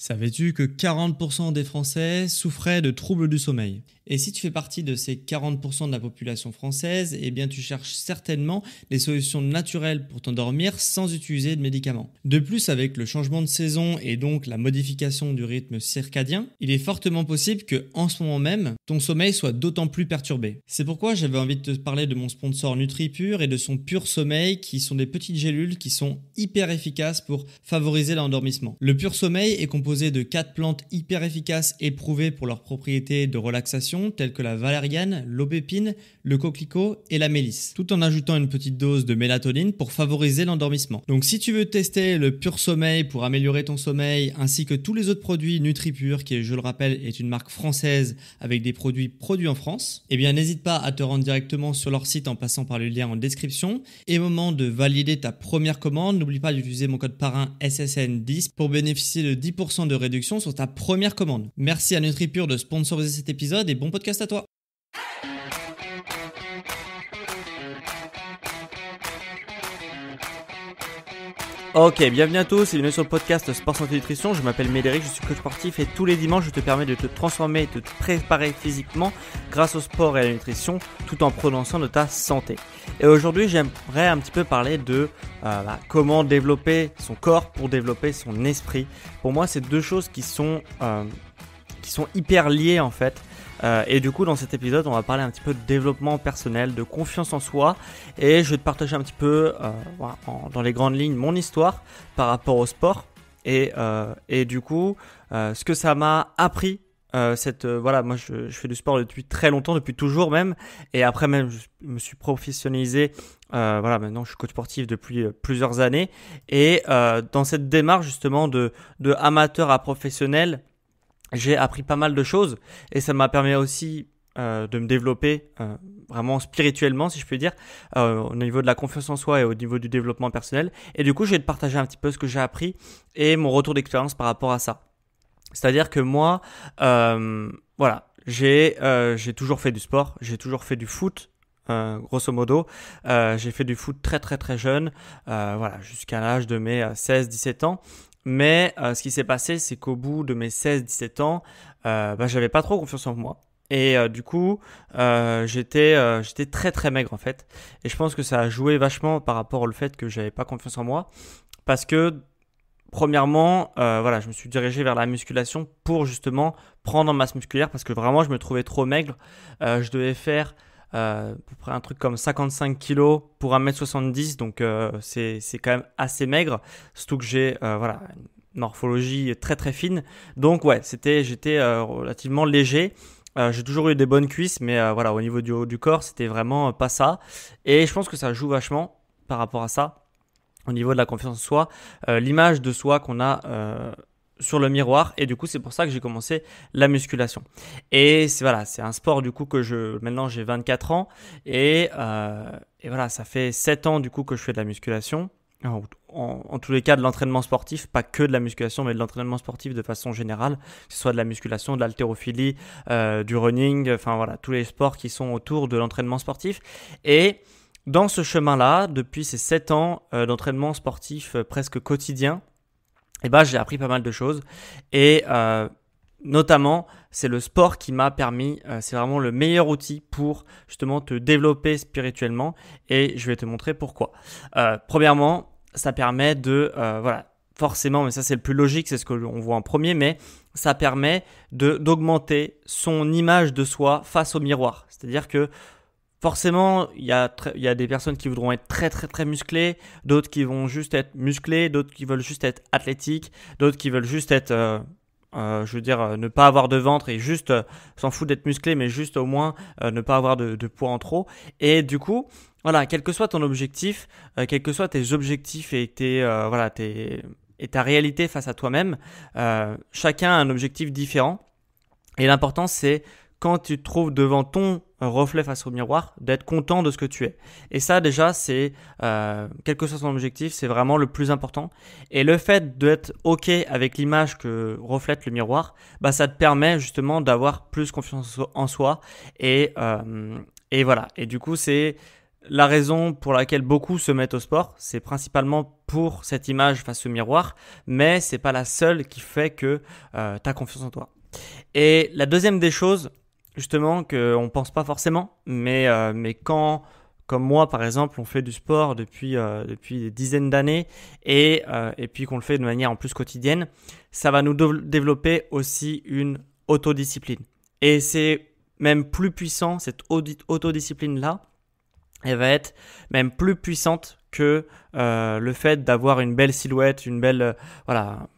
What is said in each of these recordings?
Savais-tu que 40% des Français souffraient de troubles du sommeil Et si tu fais partie de ces 40% de la population française, eh bien tu cherches certainement des solutions naturelles pour t'endormir sans utiliser de médicaments. De plus, avec le changement de saison et donc la modification du rythme circadien, il est fortement possible que en ce moment même, ton sommeil soit d'autant plus perturbé. C'est pourquoi j'avais envie de te parler de mon sponsor NutriPure et de son Pur Sommeil qui sont des petites gélules qui sont hyper efficaces pour favoriser l'endormissement. Le Pur Sommeil est composé de quatre plantes hyper efficaces et prouvées pour leurs propriétés de relaxation, telles que la valériane, l'aubépine, le coquelicot et la mélisse, tout en ajoutant une petite dose de mélatonine pour favoriser l'endormissement. Donc si tu veux tester le pur sommeil pour améliorer ton sommeil, ainsi que tous les autres produits NutriPure, qui je le rappelle est une marque française avec des produits produits en France, eh bien n'hésite pas à te rendre directement sur leur site en passant par le lien en description. Et moment de valider ta première commande, n'oublie pas d'utiliser mon code parrain SSN10 pour bénéficier de 10% de réduction sur ta première commande. Merci à NutriPure de sponsoriser cet épisode et bon podcast à toi. Ok, bienvenue à tous et bienvenue sur le podcast Sport Santé Nutrition. Je m'appelle Médéric, je suis coach sportif et tous les dimanches je te permets de te transformer et de te préparer physiquement grâce au sport et à la nutrition tout en prononçant de ta santé. Et aujourd'hui j'aimerais un petit peu parler de euh, bah, comment développer son corps pour développer son esprit. Pour moi c'est deux choses qui sont, euh, qui sont hyper liées en fait euh, et du coup, dans cet épisode, on va parler un petit peu de développement personnel, de confiance en soi. Et je vais te partager un petit peu, euh, dans les grandes lignes, mon histoire par rapport au sport. Et, euh, et du coup, euh, ce que ça m'a appris. Euh, cette voilà moi je, je, fais du sport depuis très longtemps depuis toujours même et après même je me suis professionnalisé voilà maintenant je suis coach sportif depuis plusieurs années et dans cette démarche justement de, de amateur à professionnel j'ai appris pas mal de choses et ça m'a permis aussi euh, de me développer euh, vraiment spirituellement, si je puis dire, euh, au niveau de la confiance en soi et au niveau du développement personnel. Et du coup, je vais te partager un petit peu ce que j'ai appris et mon retour d'expérience par rapport à ça. C'est-à-dire que moi, euh, voilà, j'ai j'ai toujours fait du sport, j'ai toujours fait du foot, euh, grosso modo. Euh, j'ai fait du foot très très très jeune, euh, voilà, jusqu'à l'âge de mes 16-17 ans. Mais euh, ce qui s'est passé, c'est qu'au bout de mes 16-17 ans, euh, bah, j'avais pas trop confiance en moi. Et euh, du coup, j'étais très très maigre en fait. Et je pense que ça a joué vachement par rapport au fait que j'avais pas confiance en moi. Parce que, premièrement, voilà, je me suis dirigé vers la musculation pour justement prendre en masse musculaire. Parce que vraiment, je me trouvais trop maigre. je devais faire euh, un truc comme 55 kg pour 1m70, donc euh, c'est quand même assez maigre, surtout que j'ai euh, voilà, une morphologie très très fine. Donc ouais, c'était j'étais euh, relativement léger. Euh, j'ai toujours eu des bonnes cuisses, mais voilà, au niveau du haut du corps, c'était vraiment pas ça. Et je pense que ça joue vachement par rapport à ça, au niveau de la confiance en soi. L'image de soi qu'on a sur le miroir et du coup c'est pour ça que j'ai commencé la musculation et c'est voilà c'est un sport du coup que je maintenant j'ai 24 ans euh, et, voilà ça fait 7 ans du coup que je fais de la musculation en, tous les cas de l'entraînement sportif pas que de la musculation mais de l'entraînement sportif de façon générale que ce soit de la musculation de l'haltérophilie euh, du running enfin voilà tous les sports qui sont autour de l'entraînement sportif et dans ce chemin là depuis ces 7 ans euh, d'entraînement sportif presque quotidien eh ben, j'ai appris pas mal de choses. Et euh, notamment, c'est le sport qui m'a permis, euh, c'est vraiment le meilleur outil pour justement te développer spirituellement. Et je vais te montrer pourquoi. Euh, premièrement, ça permet de, voilà, forcément, mais ça c'est le plus logique, c'est ce que voit en premier, mais ça permet d'augmenter son image de soi face au miroir. C'est-à-dire que Forcément, il y, a des personnes qui voudront être très très très musclées, d'autres qui vont juste être musclées, d'autres qui veulent juste être athlétiques, d'autres qui veulent juste être, euh, euh, je veux dire, euh, ne pas avoir de ventre et juste s'en foutre d'être musclé, mais juste au moins ne pas avoir de, poids en trop. Et du coup, voilà, quel que soit ton objectif, quel que soient tes objectifs et tes, voilà, tes, et ta réalité face à toi-même, chacun a un objectif différent. Et l'important, c'est quand tu te trouves devant ton euh, reflet face au miroir, d'être content de ce que tu es. Et ça déjà, c'est, euh, quel que soit son objectif, c'est vraiment le plus important. Et le fait d'être OK avec l'image que reflète le miroir, bah, ça te permet justement d'avoir plus confiance en soi. Euh, et, voilà, et du coup, c'est la raison pour laquelle beaucoup se mettent au sport, c'est principalement pour cette image face au miroir, mais c'est pas la seule qui fait que tu as confiance en toi. Et la deuxième des choses, justement qu'on ne pense pas forcément, mais, euh, mais quand, comme moi par exemple, on fait du sport depuis, euh, depuis des dizaines d'années et, euh, et puis qu'on le fait de manière en plus quotidienne, ça va nous développer aussi une autodiscipline. Et c'est même plus puissant, cette autodiscipline-là, elle va être même plus puissante que le fait d'avoir une belle silhouette, une belle, voilà,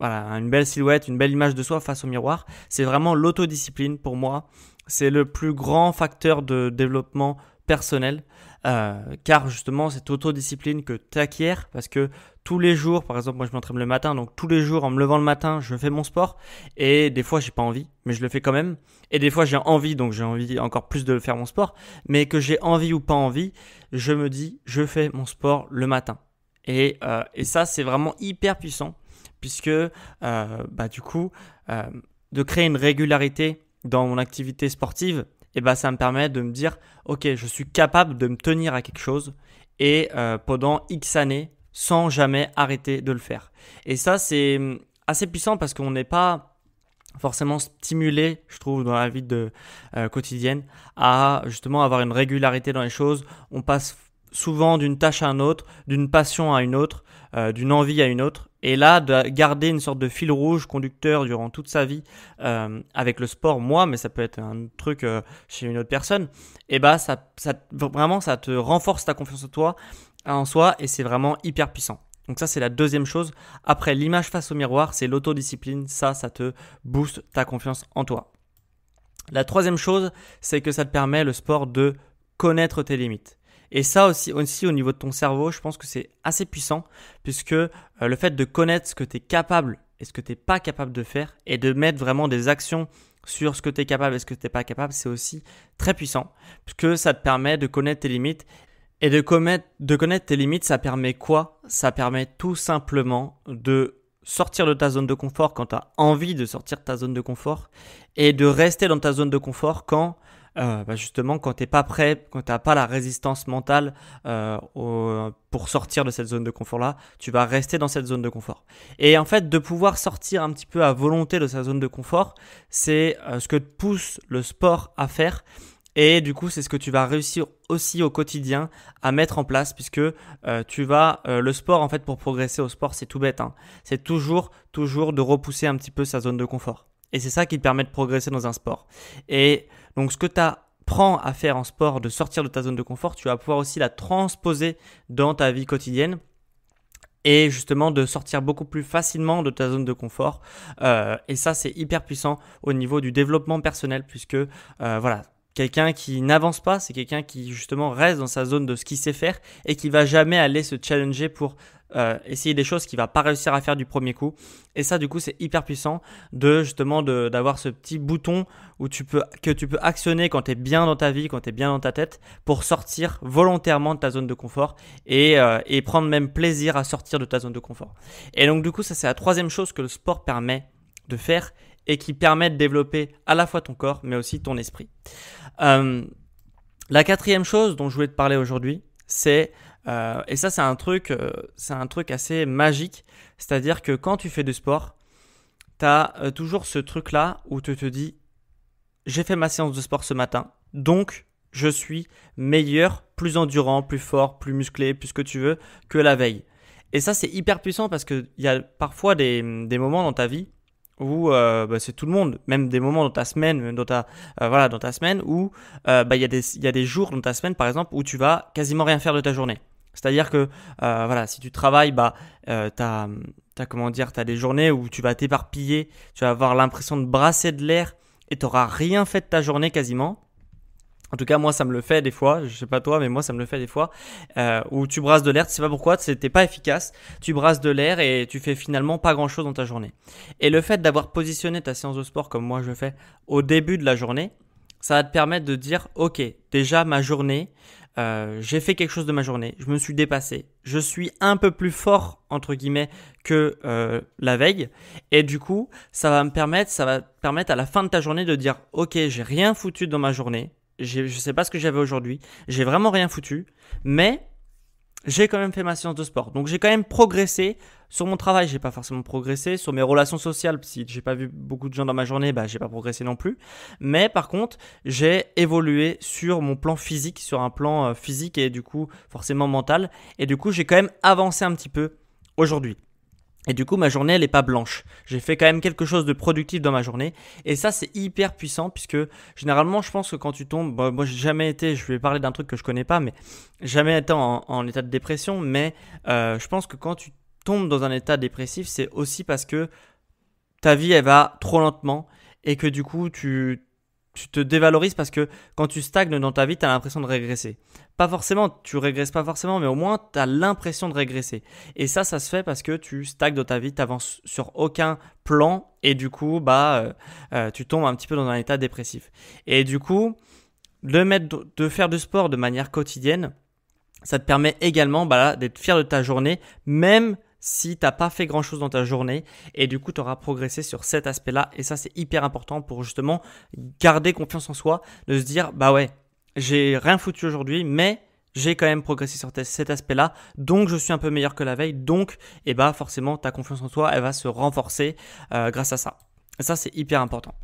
voilà, une belle silhouette, une belle image de soi face au miroir. C'est vraiment l'autodiscipline pour moi. C'est le plus grand facteur de développement personnel. Euh, car justement cette autodiscipline que tu acquiers, parce que tous les jours, par exemple moi je m'entraîne le matin, donc tous les jours en me levant le matin je fais mon sport, et des fois j'ai pas envie, mais je le fais quand même, et des fois j'ai envie, donc j'ai envie encore plus de faire mon sport, mais que j'ai envie ou pas envie, je me dis je fais mon sport le matin. Et, euh, et ça c'est vraiment hyper puissant, puisque euh, bah, du coup, euh, de créer une régularité dans mon activité sportive, et eh bah, ça me permet de me dire, ok, je suis capable de me tenir à quelque chose et euh, pendant X années sans jamais arrêter de le faire. Et ça, c'est hum, assez puissant parce qu'on n'est pas forcément stimulé, je trouve, dans la vie de, quotidienne, à justement avoir une régularité dans les choses. On passe souvent d'une tâche à une autre, d'une passion à une autre, d'une envie à une autre. Et là, de garder une sorte de fil rouge conducteur durant toute sa vie euh, avec le sport, moi, mais ça peut être un truc euh, chez une autre personne, et eh bah ça, ça, vraiment ça te renforce ta confiance en toi, en soi, et c'est vraiment hyper puissant. Donc ça, c'est la deuxième chose. Après, l'image face au miroir, c'est l'autodiscipline. Ça, ça te booste ta confiance en toi. La troisième chose, c'est que ça te permet le sport de connaître tes limites. Et ça aussi, aussi au niveau de ton cerveau, je pense que c'est assez puissant, puisque euh, le fait de connaître ce que tu es capable et ce que tu n'es pas capable de faire, et de mettre vraiment des actions sur ce que tu es capable et ce que tu n'es pas capable, c'est aussi très puissant, puisque ça te permet de connaître tes limites. Et de, de connaître tes limites, ça permet quoi Ça permet tout simplement de sortir de ta zone de confort quand tu as envie de sortir de ta zone de confort, et de rester dans ta zone de confort quand euh, bah, justement quand t'es pas prêt, quand t'as pas la résistance mentale euh, pour sortir de cette zone de confort là, tu vas rester dans cette zone de confort. Et en fait, de pouvoir sortir un petit peu à volonté de sa zone de confort, c'est euh, ce que te pousse le sport à faire. Et du coup, c'est ce que tu vas réussir aussi au quotidien à mettre en place, puisque tu vas le sport en fait pour progresser au sport, c'est tout bête. Hein. C'est toujours, toujours de repousser un petit peu sa zone de confort. Et c'est ça qui te permet de progresser dans un sport. Et donc ce que tu apprends à faire en sport, de sortir de ta zone de confort, tu vas pouvoir aussi la transposer dans ta vie quotidienne et justement de sortir beaucoup plus facilement de ta zone de confort. Euh, et ça, c'est hyper puissant au niveau du développement personnel, puisque euh, voilà, quelqu'un qui n'avance pas, c'est quelqu'un qui justement reste dans sa zone de ce qu'il sait faire et qui va jamais aller se challenger pour euh, essayer des choses qu'il va pas réussir à faire du premier coup. Et ça, du coup, c'est hyper puissant de justement d'avoir ce petit bouton où tu peux, que tu peux actionner quand tu es bien dans ta vie, quand tu es bien dans ta tête, pour sortir volontairement de ta zone de confort et, euh, et prendre même plaisir à sortir de ta zone de confort. Et donc, du coup, ça, c'est la troisième chose que le sport permet de faire et qui permet de développer à la fois ton corps, mais aussi ton esprit. Euh, la quatrième chose dont je voulais te parler aujourd'hui, c'est euh, et ça c'est un truc euh, c'est un truc assez magique, c'est-à-dire que quand tu fais du sport, tu as euh, toujours ce truc là où tu te dis j'ai fait ma séance de sport ce matin, donc je suis meilleur, plus endurant, plus fort, plus musclé, plus que tu veux que la veille. Et ça c'est hyper puissant parce qu'il y a parfois des, des moments dans ta vie où euh, bah, c'est tout le monde, même des moments dans ta semaine, dans ta, euh, voilà, dans ta semaine où il euh, bah, y, y, a des jours dans ta semaine, par exemple, où tu vas quasiment rien faire de ta journée. C'est-à-dire que, euh, voilà, si tu travailles, bah, t'as, as, comment dire, t'as des journées où tu vas t'éparpiller, tu vas avoir l'impression de brasser de l'air et tu t'auras rien fait de ta journée quasiment. En tout cas, moi, ça me le fait des fois. Je sais pas toi, mais moi, ça me le fait des fois. Euh, où tu brasses de l'air, tu sais pas pourquoi, c'était pas efficace. Tu brasses de l'air et tu fais finalement pas grand chose dans ta journée. Et le fait d'avoir positionné ta séance de sport comme moi je fais au début de la journée, ça va te permettre de dire, ok, déjà ma journée, euh, j'ai fait quelque chose de ma journée, je me suis dépassé, je suis un peu plus fort entre guillemets que euh, la veille, et du coup, ça va me permettre, ça va te permettre à la fin de ta journée de dire, ok, j'ai rien foutu dans ma journée, je sais pas ce que j'avais aujourd'hui, j'ai vraiment rien foutu, mais j'ai quand même fait ma séance de sport. Donc j'ai quand même progressé sur mon travail, j'ai pas forcément progressé sur mes relations sociales. Si j'ai pas vu beaucoup de gens dans ma journée, bah j'ai pas progressé non plus. Mais par contre, j'ai évolué sur mon plan physique, sur un plan euh, physique et du coup forcément mental. Et du coup, j'ai quand même avancé un petit peu aujourd'hui. Et du coup, ma journée, elle n'est pas blanche. J'ai fait quand même quelque chose de productif dans ma journée. Et ça, c'est hyper puissant puisque généralement, je pense que quand tu tombes, moi, j'ai jamais été, je vais parler d'un truc que je connais pas, mais jamais été en, état de dépression. Mais euh, je pense que quand tu tombes dans un état dépressif, c'est aussi parce que ta vie, elle va trop lentement et que du coup, tu tu te dévalorises parce que quand tu stagnes dans ta vie, tu as l'impression de régresser. Pas forcément, tu régresses pas forcément, mais au moins tu as l'impression de régresser. Et ça, ça se fait parce que tu stagnes dans ta vie, tu avances sur aucun plan et du coup, bah, euh, euh, tu tombes un petit peu dans un état dépressif. Et du coup, le mettre, de faire du sport de manière quotidienne, ça te permet également bah, d'être fier de ta journée, même si t'as pas fait grand chose dans ta journée et du coup tu auras progressé sur cet aspect là et ça c'est hyper important pour justement garder confiance en soi de se dire bah ouais j'ai rien foutu aujourd'hui mais j'ai quand même progressé sur cet aspect-là, donc je suis un peu meilleur que la veille, donc et eh bah forcément ta confiance en toi, elle va se renforcer euh, grâce à ça. Et ça, c'est hyper important.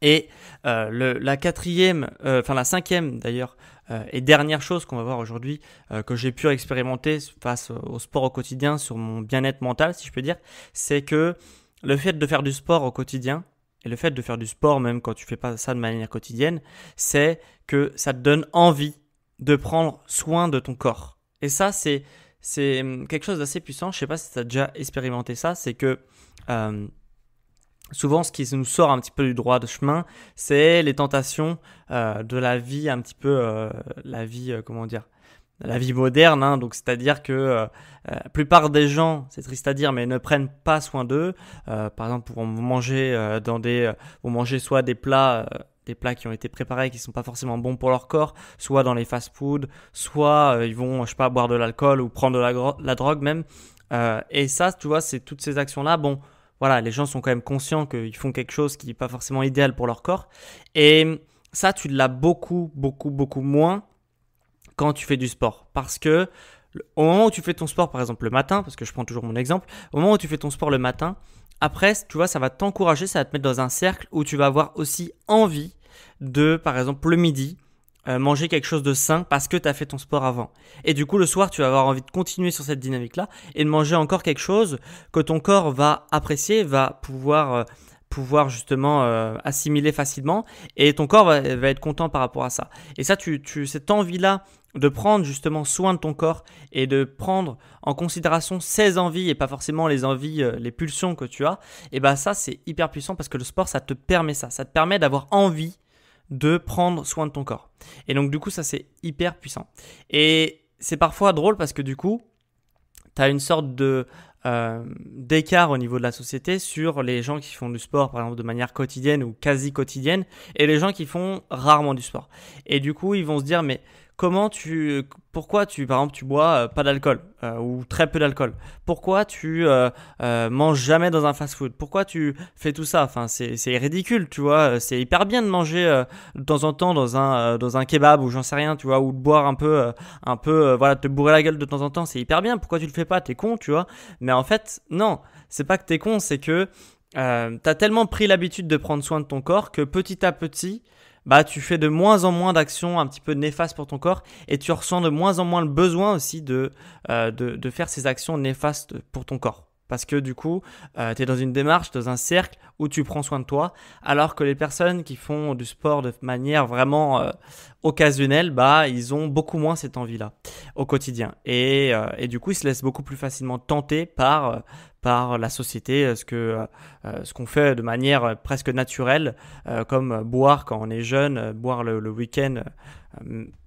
Et euh, le, la quatrième, euh, enfin la cinquième d'ailleurs euh, et dernière chose qu'on va voir aujourd'hui, euh, que j'ai pu expérimenter face au sport au quotidien, sur mon bien-être mental, si je peux dire, c'est que le fait de faire du sport au quotidien, et le fait de faire du sport, même quand tu fais pas ça de manière quotidienne, c'est que ça te donne envie de prendre soin de ton corps. Et ça, c'est, c'est hum, quelque chose d'assez puissant. Je sais pas si tu as déjà expérimenté ça. C'est que euh, souvent ce qui nous sort un petit peu du droit de chemin, c'est les tentations euh, de la vie un petit peu, euh, la vie, euh, comment dire, la vie moderne. Hein. donc c'est-à-dire que la plupart des gens, c'est triste à dire, mais ne prennent pas soin d'eux. par exemple, pour manger dans des, manger soit des plats des plats qui ont été préparés qui sont pas forcément bons pour leur corps, soit dans les fast foods soit ils vont je sais pas boire de l'alcool ou prendre de la, drogue même. et ça, tu vois, c'est toutes ces actions là. Bon, voilà, les gens sont quand même conscients qu'ils font quelque chose qui n'est pas forcément idéal pour leur corps. Et ça, tu l'as beaucoup, beaucoup, beaucoup moins quand tu fais du sport. Parce que au moment où tu fais ton sport, par exemple le matin, parce que je prends toujours mon exemple, au moment où tu fais ton sport le matin, après, tu vois, ça va t'encourager, ça va te mettre dans un cercle où tu vas avoir aussi envie de, par exemple, le midi, euh, manger quelque chose de sain parce que tu as fait ton sport avant. Et du coup, le soir, tu vas avoir envie de continuer sur cette dynamique-là et de manger encore quelque chose que ton corps va apprécier, va pouvoir, euh, pouvoir justement euh, assimiler facilement et ton corps va, être content par rapport à ça. Et ça, tu, tu cette envie-là de prendre justement soin de ton corps et de prendre en considération ses envies et pas forcément les envies, les pulsions que tu as, et eh ben ça c'est hyper puissant parce que le sport ça te permet ça, ça te permet d'avoir envie de prendre soin de ton corps. Et donc du coup, ça c'est hyper puissant. Et c'est parfois drôle parce que du coup, tu as une sorte de euh, d'écart au niveau de la société sur les gens qui font du sport par exemple de manière quotidienne ou quasi quotidienne et les gens qui font rarement du sport. Et du coup, ils vont se dire mais Comment tu, pourquoi tu, par exemple, tu bois euh, pas d'alcool euh, ou très peu d'alcool Pourquoi tu euh, manges jamais dans un fast-food Pourquoi tu fais tout ça Enfin, c'est ridicule, tu vois. C'est hyper bien de manger de temps en temps dans un dans un kebab ou j'en sais rien, tu vois, ou de boire un peu, un peu, voilà, te bourrer la gueule de temps en temps, c'est hyper bien. Pourquoi tu le fais pas T'es con, tu vois. Mais en fait, non, c'est pas que t'es con, c'est que t'as tellement pris l'habitude de prendre soin de ton corps que petit à petit, bah, tu fais de moins en moins d'actions un petit peu néfastes pour ton corps et tu ressens de moins en moins le besoin aussi de, euh, de, faire ces actions néfastes pour ton corps. Parce que du coup, euh, tu es dans une démarche, dans un cercle où tu prends soin de toi, alors que les personnes qui font du sport de manière vraiment euh, occasionnelle, bah, ils ont beaucoup moins cette envie-là au quotidien. Et, et, du coup, ils se laissent beaucoup plus facilement tenter par, par la société, euh, ce que euh, euh, ce qu'on fait de manière presque naturelle, comme boire quand on est jeune, boire le, week-end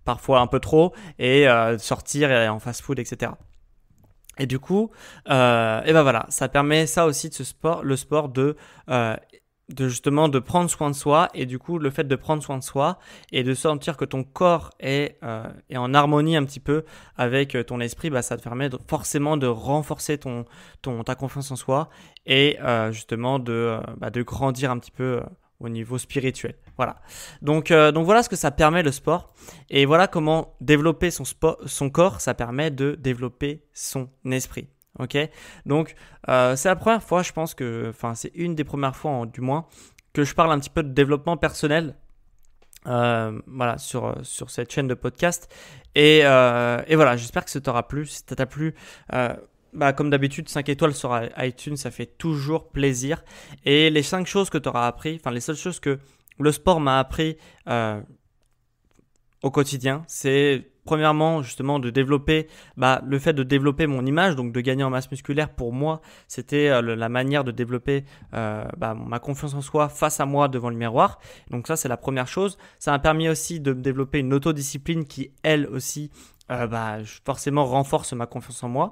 parfois un peu trop, et sortir en fast-food, etc. Et du coup, et ben voilà, ça permet ça aussi de ce sport, le sport de de justement de prendre soin de soi et du coup le fait de prendre soin de soi et de sentir que ton corps est, euh, est en harmonie un petit peu avec euh, ton esprit bah, ça te permet forcément de renforcer ton, ton ta confiance en soi et euh, justement de, bah, de grandir un petit peu au niveau spirituel voilà donc donc voilà ce que ça permet le sport et voilà comment développer son sport, son corps ça permet de développer son esprit Ok, donc euh, c'est la première fois, je pense que, enfin c'est une des premières fois du moins, que je parle un petit peu de développement personnel. Euh, voilà sur, euh, sur cette chaîne de podcast et, et voilà j'espère que ça t'aura plu si ça t'a plu bah, comme d'habitude 5 étoiles sur iTunes ça fait toujours plaisir et les 5 choses que tu auras appris enfin les seules choses que le sport m'a appris au quotidien c'est premièrement justement de développer bah, le fait de développer mon image donc de gagner en masse musculaire pour moi c'était euh, la manière de développer euh, bah, ma confiance en soi face à moi devant le miroir donc ça c'est la première chose ça m'a permis aussi de développer une autodiscipline qui elle aussi euh, bah, forcément renforce ma confiance en moi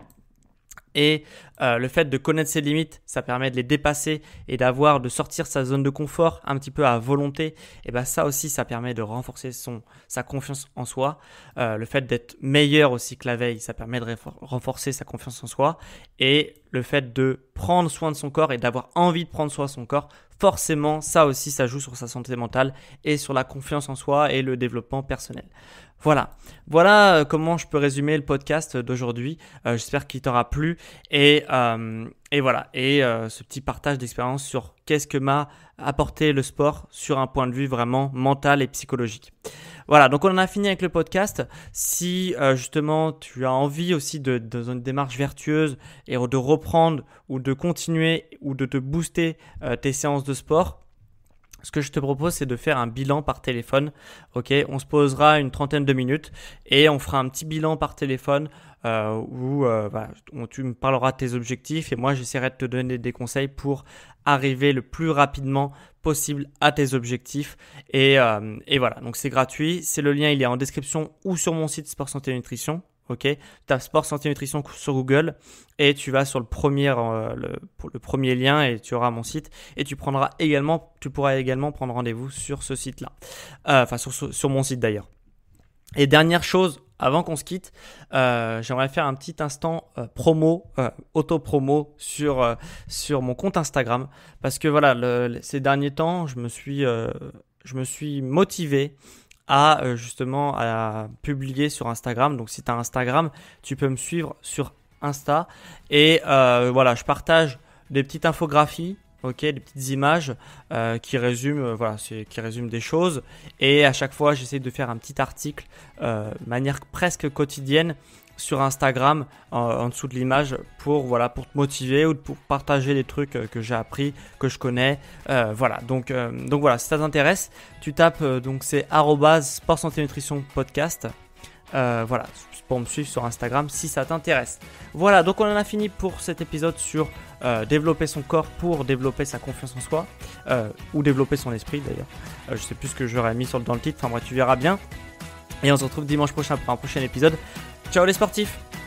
et euh, le fait de connaître ses limites, ça permet de les dépasser et d'avoir, de sortir sa zone de confort un petit peu à volonté. Et bien bah, ça aussi, ça permet de renforcer son, sa confiance en soi. Euh, le fait d'être meilleur aussi que la veille, ça permet de renforcer sa confiance en soi. Et le fait de prendre soin de son corps et d'avoir envie de prendre soin de son corps, forcément, ça aussi, ça joue sur sa santé mentale et sur la confiance en soi et le développement personnel. Voilà. Voilà euh, comment je peux résumer le podcast euh, d'aujourd'hui. Euh, j'espère qu'il t'aura plu. Et, voilà. Et ce petit partage d'expérience sur qu'est-ce que m'a apporté le sport sur un point de vue vraiment mental et psychologique. Voilà, donc on en a fini avec le podcast. Si justement tu as envie aussi de, dans une démarche vertueuse et de reprendre ou de continuer ou de te booster tes séances de sport, ce que je te propose, c'est de faire un bilan par téléphone. Ok, on se posera une trentaine de minutes et on fera un petit bilan par téléphone euh, où, euh, tu me parleras de tes objectifs et moi j'essaierai de te donner des conseils pour arriver le plus rapidement possible à tes objectifs. Et, euh, et voilà, donc c'est gratuit. C'est le lien, il est en description ou sur mon site Sport Santé Nutrition. Ok, as sport santé nutrition sur Google et tu vas sur le premier, euh, le, le, premier lien et tu auras mon site et tu prendras également, tu pourras également prendre rendez-vous sur ce site-là, euh, enfin sur, sur, mon site d'ailleurs. Et dernière chose, avant qu'on se quitte, euh, j'aimerais faire un petit instant promo, auto-promo sur, sur mon compte Instagram parce que voilà, ces derniers temps, je me suis, je me suis motivé à euh, justement à publier sur Instagram. Donc si tu as Instagram, tu peux me suivre sur Insta. Et euh, voilà, je partage des petites infographies. Ok, des petites images euh, qui résument, voilà, qui résument des choses. Et à chaque fois, j'essaie de faire un petit article, manière presque quotidienne, sur Instagram en, dessous de l'image pour voilà pour te motiver ou pour partager les trucs euh, que j'ai appris, que je connais. Euh, voilà, donc, euh, donc voilà, si ça t'intéresse, tu tapes donc c'est sport santé nutrition podcast. voilà, pour me suivre sur Instagram si ça t'intéresse. Voilà, donc on en a fini pour cet épisode sur développer son corps pour développer sa confiance en soi, ou développer son esprit d'ailleurs. je sais plus ce que j'aurais mis dans le titre, enfin moi tu verras bien. Et on se retrouve dimanche prochain pour un prochain épisode. Ciao les sportifs